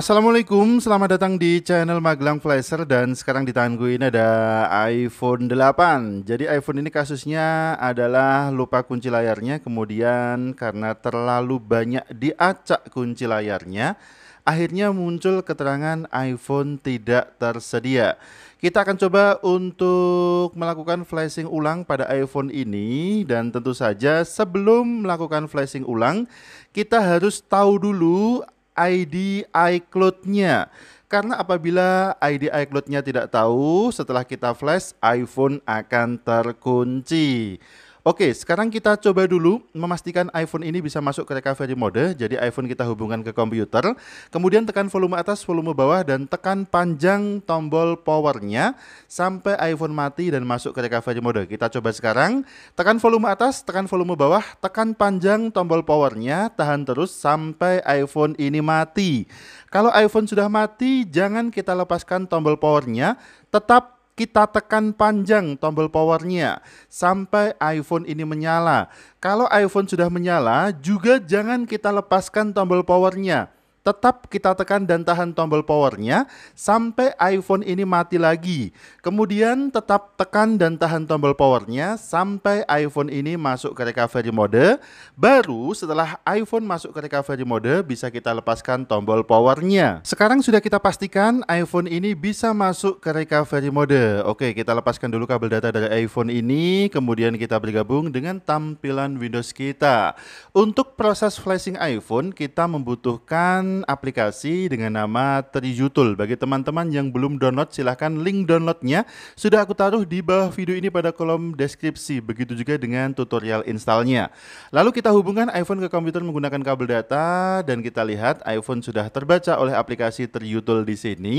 Assalamualaikum, selamat datang di channel Magelang Flasher dan sekarang di tangan gue ini ada iPhone 8 Jadi iPhone ini kasusnya adalah lupa kunci layarnya kemudian karena terlalu banyak diacak kunci layarnya Akhirnya muncul keterangan iPhone tidak tersedia kita akan coba untuk melakukan flashing ulang pada iPhone ini dan tentu saja sebelum melakukan flashing ulang kita harus tahu dulu ID iCloud-nya. Karena apabila ID iCloud-nya tidak tahu, setelah kita flash, iPhone akan terkunci. Oke, sekarang kita coba dulu memastikan iPhone ini bisa masuk ke recovery mode. Jadi iPhone kita hubungkan ke komputer, kemudian tekan volume atas, volume bawah, dan tekan panjang tombol powernya sampai iPhone mati dan masuk ke recovery mode. Kita coba sekarang, tekan volume atas, tekan volume bawah, tekan panjang tombol powernya, tahan terus sampai iPhone ini mati. Kalau iPhone sudah mati, jangan kita lepaskan tombol powernya, tetap kita tekan panjang tombol powernya sampai iPhone ini menyala. Kalau iPhone sudah menyala, juga jangan kita lepaskan tombol powernya tetap kita tekan dan tahan tombol powernya sampai iPhone ini mati lagi. Kemudian tetap tekan dan tahan tombol powernya sampai iPhone ini masuk ke recovery mode. Baru setelah iPhone masuk ke recovery mode bisa kita lepaskan tombol powernya. Sekarang sudah kita pastikan iPhone ini bisa masuk ke recovery mode. Oke kita lepaskan dulu kabel data dari iPhone ini. Kemudian kita bergabung dengan tampilan Windows kita. Untuk proses flashing iPhone kita membutuhkan aplikasi dengan nama Trijutul. Bagi teman-teman yang belum download, silahkan link downloadnya. Sudah aku taruh di bawah video ini pada kolom deskripsi. Begitu juga dengan tutorial installnya. Lalu kita hubungkan iPhone ke komputer menggunakan kabel data dan kita lihat iPhone sudah terbaca oleh aplikasi Trijutul di sini.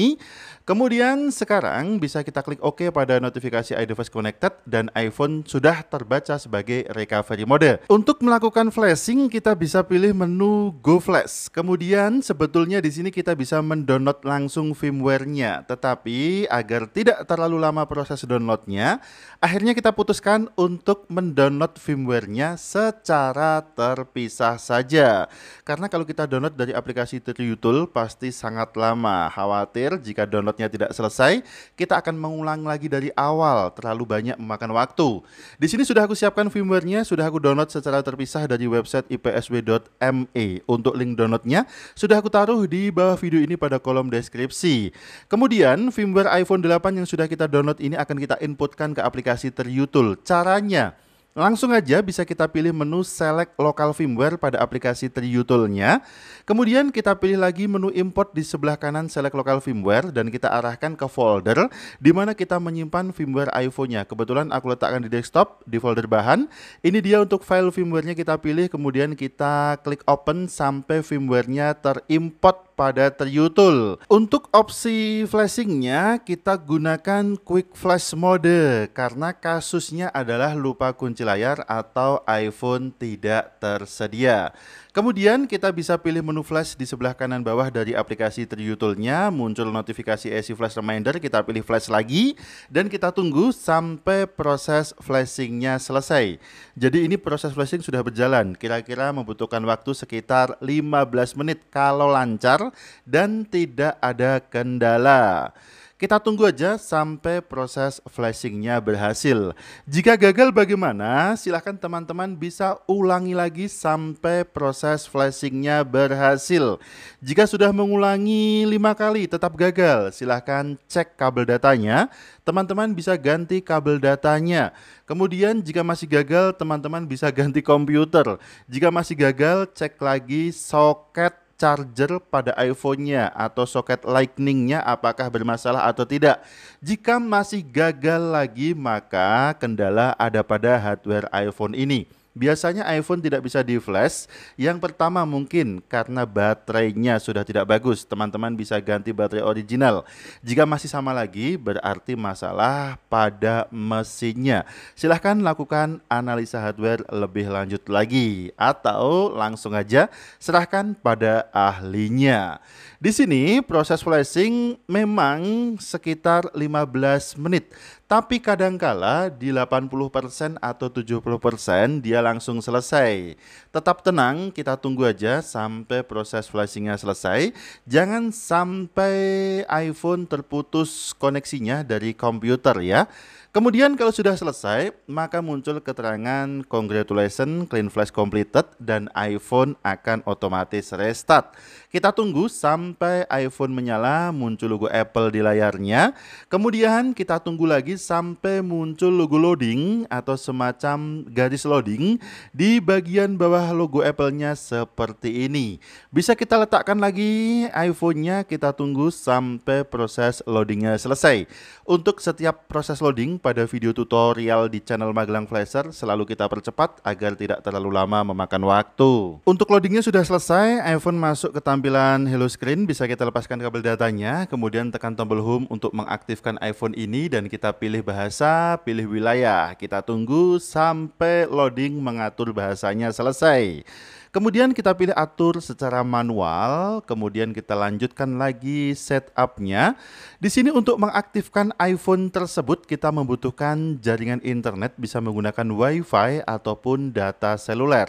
Kemudian sekarang bisa kita klik OK pada notifikasi iDevice Connected dan iPhone sudah terbaca sebagai recovery mode. Untuk melakukan flashing, kita bisa pilih menu Go Flash. Kemudian sebetulnya di sini kita bisa mendownload langsung firmware-nya, tetapi agar tidak terlalu lama proses downloadnya, akhirnya kita putuskan untuk mendownload firmware-nya secara terpisah saja. Karena kalau kita download dari aplikasi Triutul pasti sangat lama. Khawatir jika downloadnya tidak selesai, kita akan mengulang lagi dari awal, terlalu banyak memakan waktu. Di sini sudah aku siapkan firmware-nya, sudah aku download secara terpisah dari website ipsw.me. Untuk link downloadnya sudah sudah aku taruh di bawah video ini pada kolom deskripsi. Kemudian, firmware iPhone 8 yang sudah kita download ini akan kita inputkan ke aplikasi Teryutul. Caranya, Langsung aja bisa kita pilih menu Select Local Firmware pada aplikasi Triutool-nya. Kemudian kita pilih lagi menu Import di sebelah kanan Select Local Firmware dan kita arahkan ke folder di mana kita menyimpan firmware iPhone-nya. Kebetulan aku letakkan di desktop di folder bahan. Ini dia untuk file firmware-nya kita pilih kemudian kita klik open sampai firmware-nya terimport pada Triutul. Untuk opsi flashingnya kita gunakan quick flash mode karena kasusnya adalah lupa kunci layar atau iPhone tidak tersedia. Kemudian kita bisa pilih menu flash di sebelah kanan bawah dari aplikasi triutulnya muncul notifikasi AC Flash Reminder, kita pilih flash lagi, dan kita tunggu sampai proses flashingnya selesai. Jadi ini proses flashing sudah berjalan, kira-kira membutuhkan waktu sekitar 15 menit kalau lancar, dan tidak ada kendala. Kita tunggu aja sampai proses flashingnya berhasil. Jika gagal bagaimana? Silahkan teman-teman bisa ulangi lagi sampai proses flashingnya berhasil. Jika sudah mengulangi lima kali tetap gagal, silahkan cek kabel datanya. Teman-teman bisa ganti kabel datanya. Kemudian jika masih gagal, teman-teman bisa ganti komputer. Jika masih gagal, cek lagi soket charger pada iPhone-nya atau soket Lightning-nya apakah bermasalah atau tidak. Jika masih gagal lagi, maka kendala ada pada hardware iPhone ini. Biasanya iPhone tidak bisa di flash. Yang pertama mungkin karena baterainya sudah tidak bagus. Teman-teman bisa ganti baterai original. Jika masih sama lagi berarti masalah pada mesinnya. Silahkan lakukan analisa hardware lebih lanjut lagi atau langsung aja serahkan pada ahlinya. Di sini proses flashing memang sekitar 15 menit, tapi kadangkala di 80% atau 70% dia langsung selesai. Tetap tenang, kita tunggu aja sampai proses flashingnya selesai. Jangan sampai iPhone terputus koneksinya dari komputer ya. Kemudian kalau sudah selesai, maka muncul keterangan congratulation clean flash completed dan iPhone akan otomatis restart. Kita tunggu sampai iPhone menyala, muncul logo Apple di layarnya. Kemudian kita tunggu lagi sampai muncul logo loading atau semacam garis loading di bagian bawah logo Apple-nya seperti ini. Bisa kita letakkan lagi iPhone-nya, kita tunggu sampai proses loadingnya selesai. Untuk setiap proses loading pada video tutorial di channel Magelang Flasher selalu kita percepat agar tidak terlalu lama memakan waktu. Untuk loadingnya sudah selesai, iPhone masuk ke tampilan Hello Screen, bisa kita lepaskan kabel datanya, kemudian tekan tombol Home untuk mengaktifkan iPhone ini dan kita pilih bahasa, pilih wilayah. Kita tunggu sampai loading mengatur bahasanya selesai. Kemudian kita pilih atur secara manual, kemudian kita lanjutkan lagi setupnya. Di sini untuk mengaktifkan iPhone tersebut kita membutuhkan jaringan internet bisa menggunakan WiFi ataupun data seluler.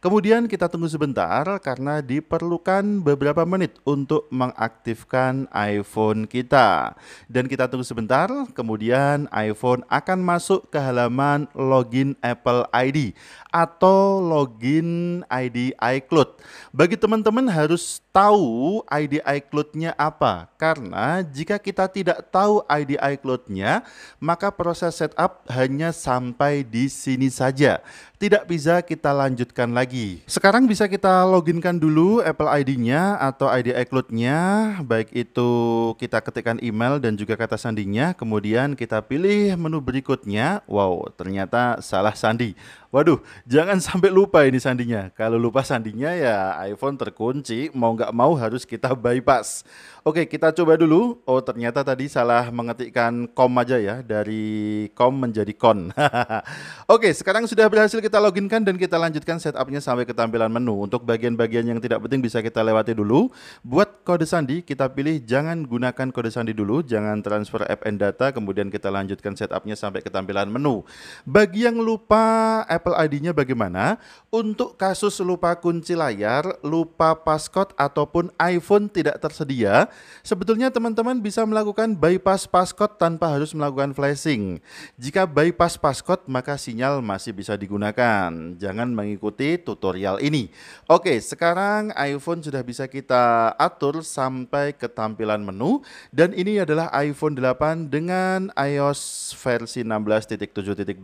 Kemudian kita tunggu sebentar karena diperlukan beberapa menit untuk mengaktifkan iPhone kita. Dan kita tunggu sebentar, kemudian iPhone akan masuk ke halaman login Apple ID atau login ID ID iCloud. Bagi teman-teman harus tahu ID iCloud-nya apa, karena jika kita tidak tahu ID iCloud-nya, maka proses setup hanya sampai di sini saja tidak bisa kita lanjutkan lagi. Sekarang bisa kita loginkan dulu Apple ID-nya atau ID iCloud-nya, baik itu kita ketikkan email dan juga kata sandinya, kemudian kita pilih menu berikutnya. Wow, ternyata salah sandi. Waduh, jangan sampai lupa ini sandinya. Kalau lupa sandinya ya iPhone terkunci, mau nggak mau harus kita bypass. Oke, kita coba dulu. Oh, ternyata tadi salah mengetikkan com aja ya, dari com menjadi kon. Oke, sekarang sudah berhasil kita kita loginkan dan kita lanjutkan setupnya sampai ke tampilan menu. Untuk bagian-bagian yang tidak penting bisa kita lewati dulu. Buat kode sandi, kita pilih jangan gunakan kode sandi dulu, jangan transfer app and data, kemudian kita lanjutkan setupnya sampai ke tampilan menu. Bagi yang lupa Apple ID-nya bagaimana? Untuk kasus lupa kunci layar, lupa passcode ataupun iPhone tidak tersedia, sebetulnya teman-teman bisa melakukan bypass passcode tanpa harus melakukan flashing. Jika bypass passcode, maka sinyal masih bisa digunakan gunakan. Jangan mengikuti tutorial ini. Oke, sekarang iPhone sudah bisa kita atur sampai ke tampilan menu dan ini adalah iPhone 8 dengan iOS versi 16.7.2.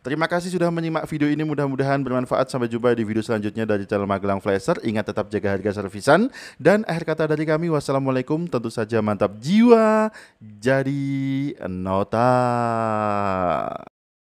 Terima kasih sudah menyimak video ini, mudah-mudahan bermanfaat. Sampai jumpa di video selanjutnya dari channel Magelang Flasher. Ingat tetap jaga harga servisan dan akhir kata dari kami wassalamualaikum tentu saja mantap jiwa jadi nota